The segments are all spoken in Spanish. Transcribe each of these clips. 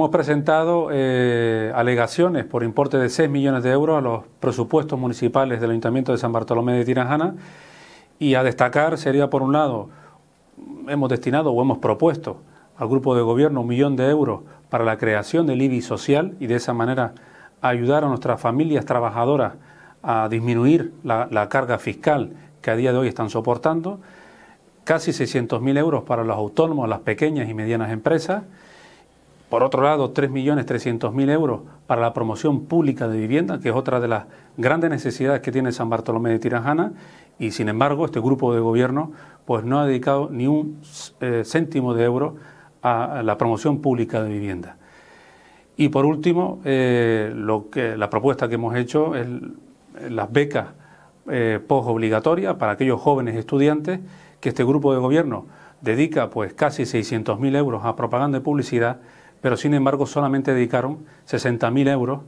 Hemos presentado eh, alegaciones por importe de 6 millones de euros a los presupuestos municipales del Ayuntamiento de San Bartolomé de Tirajana y a destacar sería, por un lado, hemos destinado o hemos propuesto al grupo de gobierno un millón de euros para la creación del IBI social y de esa manera ayudar a nuestras familias trabajadoras a disminuir la, carga fiscal que a día de hoy están soportando, casi mil euros para los autónomos, las pequeñas y medianas empresas por otro lado, 3.300.000 euros para la promoción pública de vivienda, que es otra de las grandes necesidades que tiene San Bartolomé de Tirajana, y sin embargo este grupo de gobierno pues no ha dedicado ni un eh, céntimo de euro a, la promoción pública de vivienda. Y por último, eh, lo que, la propuesta que hemos hecho es las becas eh, postobligatorias para aquellos jóvenes estudiantes que este grupo de gobierno dedica pues casi 600.000 euros a propaganda y publicidad pero sin embargo solamente dedicaron 60.000 euros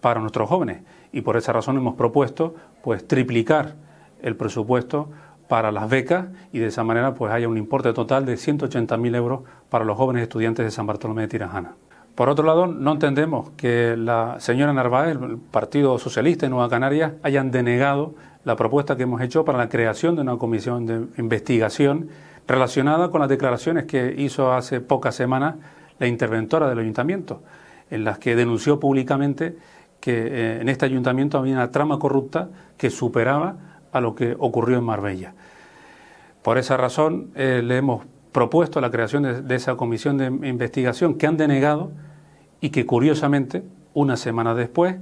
para nuestros jóvenes y por esa razón hemos propuesto pues triplicar el presupuesto para las becas y de esa manera pues haya un importe total de 180.000 euros para los jóvenes estudiantes de San Bartolomé de Tirajana. Por otro lado, no entendemos que la señora Narváez, el Partido Socialista de Nueva Canarias, hayan denegado la propuesta que hemos hecho para la creación de una comisión de investigación relacionada con las declaraciones que hizo hace pocas semanas la interventora del ayuntamiento, en las que denunció públicamente que eh, en este ayuntamiento había una trama corrupta que superaba a lo que ocurrió en Marbella. Por esa razón eh, le hemos propuesto la creación de, esa comisión de investigación que han denegado y que curiosamente, una semana después,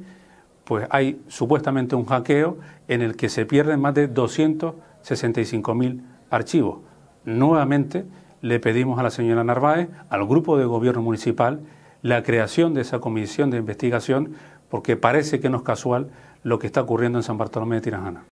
pues hay supuestamente un hackeo en el que se pierden más de 265.000 archivos. Nuevamente, le pedimos a la señora Narváez, al grupo de gobierno municipal, la creación de esa comisión de investigación, porque parece que no es casual lo que está ocurriendo en San Bartolomé de Tirajana.